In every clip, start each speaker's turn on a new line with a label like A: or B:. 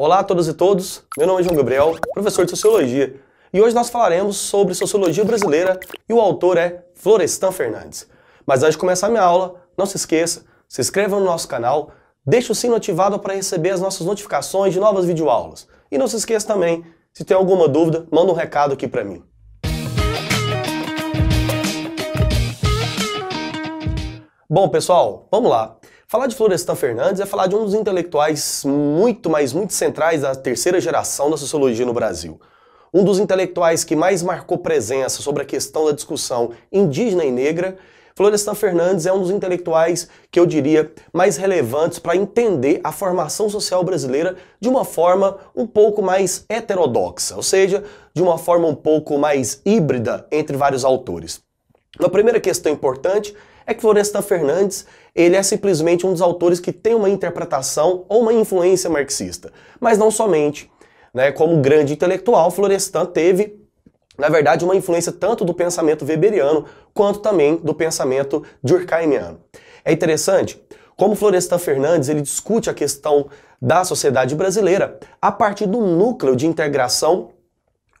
A: Olá a todas e todos, meu nome é João Gabriel, professor de Sociologia, e hoje nós falaremos sobre Sociologia Brasileira e o autor é Florestan Fernandes. Mas antes de começar minha aula, não se esqueça, se inscreva no nosso canal, deixe o sino ativado para receber as nossas notificações de novas videoaulas. E não se esqueça também, se tem alguma dúvida, manda um recado aqui para mim. Bom, pessoal, vamos lá. Falar de Florestan Fernandes é falar de um dos intelectuais muito, mas muito centrais da terceira geração da sociologia no Brasil. Um dos intelectuais que mais marcou presença sobre a questão da discussão indígena e negra, Florestan Fernandes é um dos intelectuais que eu diria mais relevantes para entender a formação social brasileira de uma forma um pouco mais heterodoxa, ou seja, de uma forma um pouco mais híbrida entre vários autores. Uma primeira questão importante é que Florestan Fernandes ele é simplesmente um dos autores que tem uma interpretação ou uma influência marxista. Mas não somente. Né, como grande intelectual, Florestan teve, na verdade, uma influência tanto do pensamento weberiano quanto também do pensamento durkheimiano. É interessante como Florestan Fernandes ele discute a questão da sociedade brasileira a partir do núcleo de integração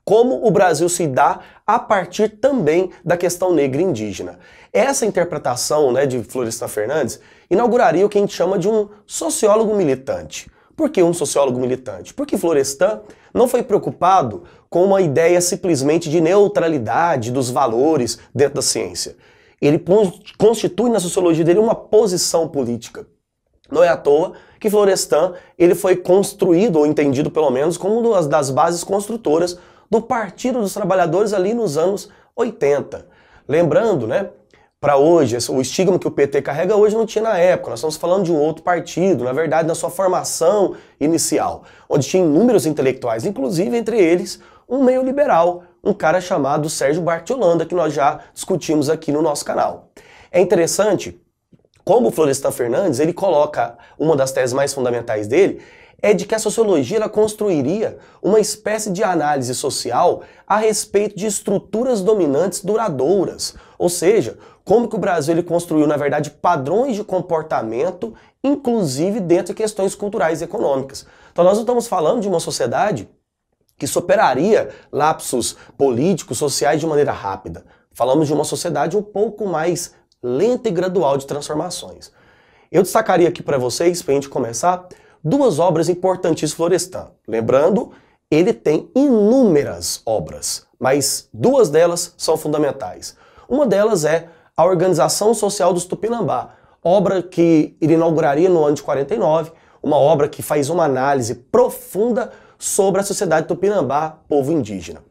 A: como o Brasil se dá a partir também da questão negra e indígena. Essa interpretação né, de Florestan Fernandes inauguraria o que a gente chama de um sociólogo militante. Por que um sociólogo militante? Porque Florestan não foi preocupado com uma ideia simplesmente de neutralidade dos valores dentro da ciência. Ele constitui na sociologia dele uma posição política. Não é à toa que Florestan ele foi construído, ou entendido pelo menos, como uma das bases construtoras do Partido dos Trabalhadores ali nos anos 80. Lembrando, né, para hoje, o estigma que o PT carrega hoje não tinha na época. Nós estamos falando de um outro partido, na verdade, na sua formação inicial, onde tinha inúmeros intelectuais, inclusive entre eles um meio liberal, um cara chamado Sérgio Bartiolanda, que nós já discutimos aqui no nosso canal. É interessante como o Florestan Fernandes, ele coloca uma das teses mais fundamentais dele, é de que a sociologia ela construiria uma espécie de análise social a respeito de estruturas dominantes duradouras, ou seja, como que o Brasil ele construiu, na verdade, padrões de comportamento, inclusive dentro de questões culturais e econômicas. Então nós não estamos falando de uma sociedade que superaria lapsos políticos, sociais de maneira rápida. Falamos de uma sociedade um pouco mais lenta e gradual de transformações. Eu destacaria aqui para vocês, para a gente começar, duas obras de Florestan. Lembrando, ele tem inúmeras obras, mas duas delas são fundamentais. Uma delas é a Organização Social dos Tupinambá, obra que ele inauguraria no ano de 49, uma obra que faz uma análise profunda sobre a sociedade tupinambá, povo indígena.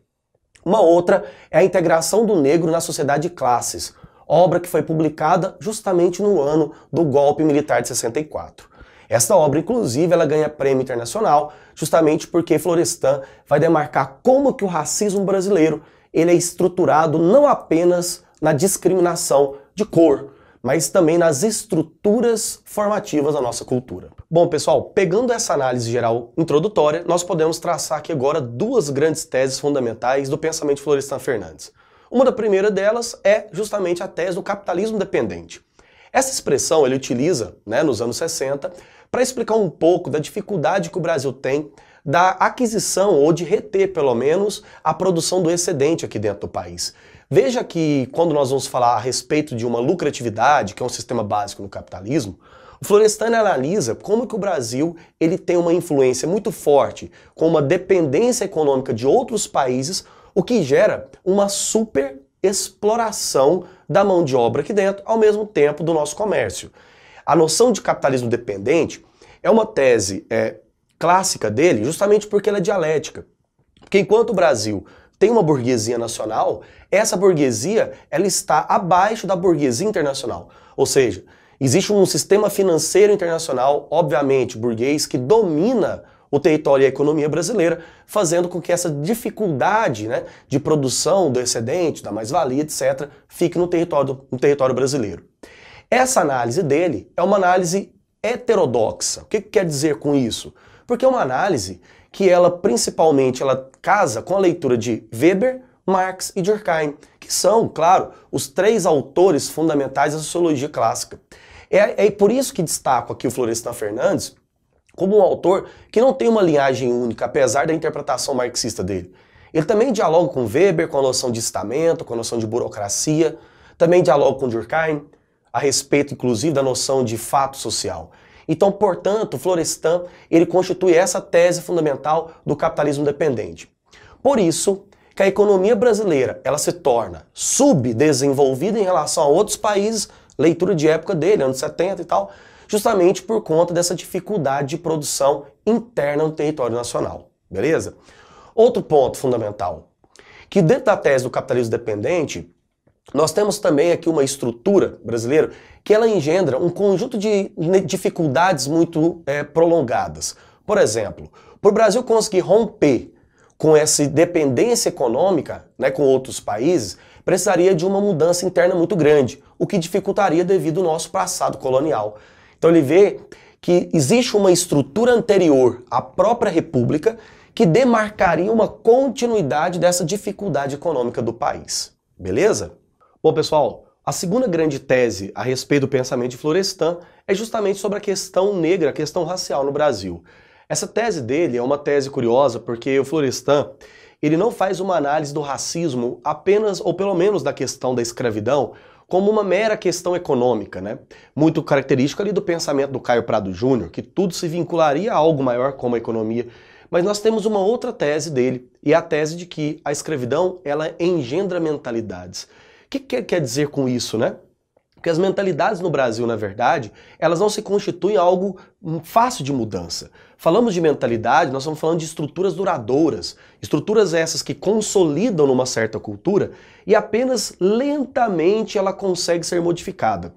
A: Uma outra é a integração do negro na sociedade de classes, obra que foi publicada justamente no ano do golpe militar de 64. Esta obra, inclusive, ela ganha prêmio internacional justamente porque Florestan vai demarcar como que o racismo brasileiro ele é estruturado não apenas na discriminação de cor, mas também nas estruturas formativas da nossa cultura. Bom, pessoal, pegando essa análise geral introdutória, nós podemos traçar aqui agora duas grandes teses fundamentais do pensamento de Florestan Fernandes. Uma da primeira delas é justamente a tese do capitalismo dependente. Essa expressão ele utiliza, né, nos anos 60, para explicar um pouco da dificuldade que o Brasil tem da aquisição ou de reter, pelo menos, a produção do excedente aqui dentro do país. Veja que quando nós vamos falar a respeito de uma lucratividade, que é um sistema básico no capitalismo, o Florestan analisa como que o Brasil ele tem uma influência muito forte, com uma dependência econômica de outros países o que gera uma super exploração da mão de obra aqui dentro, ao mesmo tempo do nosso comércio. A noção de capitalismo dependente é uma tese é, clássica dele, justamente porque ela é dialética. Porque enquanto o Brasil tem uma burguesia nacional, essa burguesia ela está abaixo da burguesia internacional. Ou seja, existe um sistema financeiro internacional, obviamente burguês, que domina o território e a economia brasileira, fazendo com que essa dificuldade né, de produção do excedente, da mais-valia, etc., fique no território, no território brasileiro. Essa análise dele é uma análise heterodoxa. O que, que quer dizer com isso? Porque é uma análise que ela principalmente ela casa com a leitura de Weber, Marx e Durkheim, que são, claro, os três autores fundamentais da sociologia clássica. É, é por isso que destaco aqui o Florestan Fernandes, como um autor que não tem uma linhagem única, apesar da interpretação marxista dele. Ele também dialoga com Weber, com a noção de estamento, com a noção de burocracia, também dialoga com Durkheim, a respeito, inclusive, da noção de fato social. Então, portanto, Florestan ele constitui essa tese fundamental do capitalismo dependente. Por isso que a economia brasileira ela se torna subdesenvolvida em relação a outros países, leitura de época dele, anos 70 e tal, justamente por conta dessa dificuldade de produção interna no território nacional. Beleza? Outro ponto fundamental, que dentro da tese do capitalismo dependente, nós temos também aqui uma estrutura brasileira que ela engendra um conjunto de dificuldades muito é, prolongadas. Por exemplo, para o Brasil conseguir romper com essa dependência econômica né, com outros países, precisaria de uma mudança interna muito grande, o que dificultaria devido ao nosso passado colonial. Então ele vê que existe uma estrutura anterior à própria república que demarcaria uma continuidade dessa dificuldade econômica do país. Beleza? Bom, pessoal, a segunda grande tese a respeito do pensamento de Florestan é justamente sobre a questão negra, a questão racial no Brasil. Essa tese dele é uma tese curiosa porque o Florestan ele não faz uma análise do racismo apenas, ou pelo menos da questão da escravidão, como uma mera questão econômica, né? muito característica ali do pensamento do Caio Prado Júnior, que tudo se vincularia a algo maior como a economia. Mas nós temos uma outra tese dele, e é a tese de que a escravidão ela engendra mentalidades. O que, que quer dizer com isso, né? Porque as mentalidades no Brasil, na verdade, elas não se constituem algo hum, fácil de mudança. Falamos de mentalidade, nós estamos falando de estruturas duradouras, estruturas essas que consolidam numa certa cultura e apenas lentamente ela consegue ser modificada.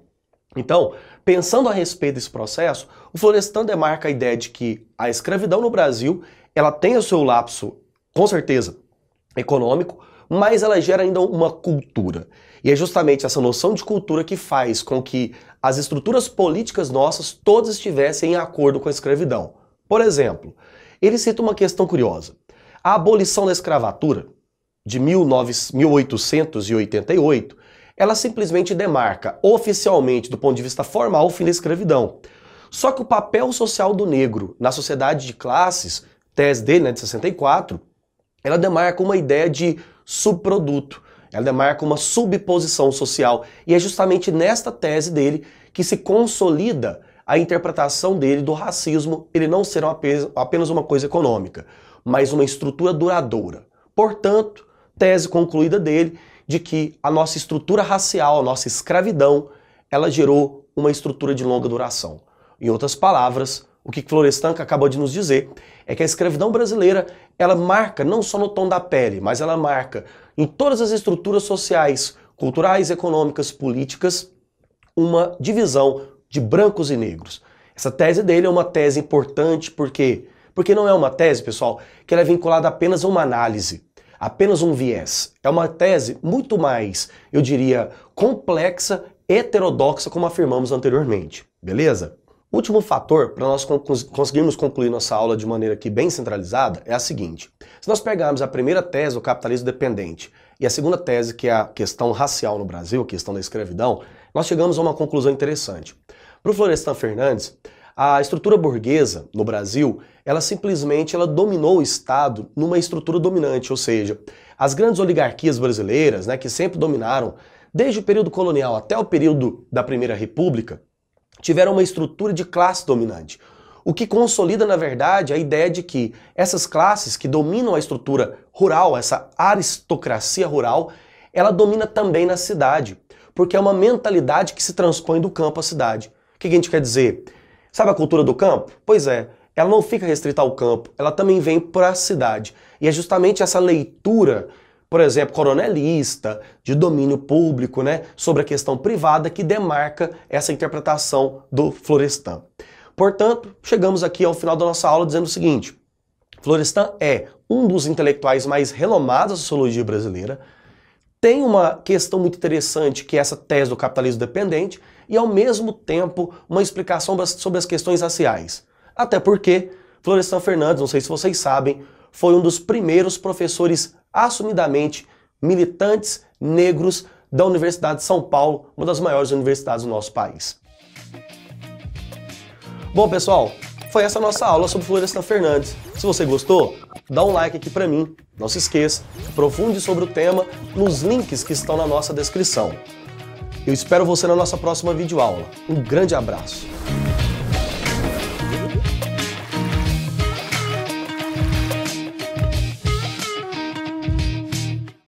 A: Então, pensando a respeito desse processo, o Florestan demarca a ideia de que a escravidão no Brasil, ela tem o seu lapso, com certeza, econômico, mas ela gera ainda uma cultura. E é justamente essa noção de cultura que faz com que as estruturas políticas nossas todas estivessem em acordo com a escravidão. Por exemplo, ele cita uma questão curiosa. A abolição da escravatura, de 1888, ela simplesmente demarca oficialmente, do ponto de vista formal, o fim da escravidão. Só que o papel social do negro na sociedade de classes, tese dele né, de 64, ela demarca uma ideia de subproduto, ela demarca uma subposição social. E é justamente nesta tese dele que se consolida a interpretação dele do racismo ele não ser apenas uma coisa econômica, mas uma estrutura duradoura. Portanto, tese concluída dele de que a nossa estrutura racial, a nossa escravidão, ela gerou uma estrutura de longa duração. Em outras palavras, o que Florestan acabou de nos dizer é que a escravidão brasileira ela marca não só no tom da pele, mas ela marca em todas as estruturas sociais, culturais, econômicas, políticas, uma divisão de brancos e negros. Essa tese dele é uma tese importante porque porque não é uma tese, pessoal, que ela é vinculada apenas a uma análise, apenas um viés. É uma tese muito mais, eu diria, complexa, heterodoxa, como afirmamos anteriormente. Beleza? Último fator para nós conseguirmos concluir nossa aula de maneira aqui bem centralizada é a seguinte: se nós pegarmos a primeira tese, o capitalismo dependente, e a segunda tese, que é a questão racial no Brasil, a questão da escravidão, nós chegamos a uma conclusão interessante. Para o Florestan Fernandes, a estrutura burguesa no Brasil, ela simplesmente ela dominou o Estado numa estrutura dominante, ou seja, as grandes oligarquias brasileiras, né, que sempre dominaram desde o período colonial até o período da Primeira República, tiveram uma estrutura de classe dominante. O que consolida, na verdade, a ideia de que essas classes que dominam a estrutura rural, essa aristocracia rural, ela domina também na cidade, porque é uma mentalidade que se transpõe do campo à cidade. O que a gente quer dizer? Sabe a cultura do campo? Pois é, ela não fica restrita ao campo, ela também vem para a cidade. E é justamente essa leitura por exemplo, coronelista, de domínio público, né, sobre a questão privada que demarca essa interpretação do Florestan. Portanto, chegamos aqui ao final da nossa aula dizendo o seguinte: Florestan é um dos intelectuais mais renomados da sociologia brasileira, tem uma questão muito interessante que é essa tese do capitalismo dependente e ao mesmo tempo uma explicação sobre as questões raciais. Até porque Florestan Fernandes, não sei se vocês sabem, foi um dos primeiros professores assumidamente militantes negros da Universidade de São Paulo, uma das maiores universidades do nosso país. Bom, pessoal, foi essa nossa aula sobre Florestan Fernandes. Se você gostou, dá um like aqui para mim. Não se esqueça, profunde sobre o tema nos links que estão na nossa descrição. Eu espero você na nossa próxima videoaula. Um grande abraço.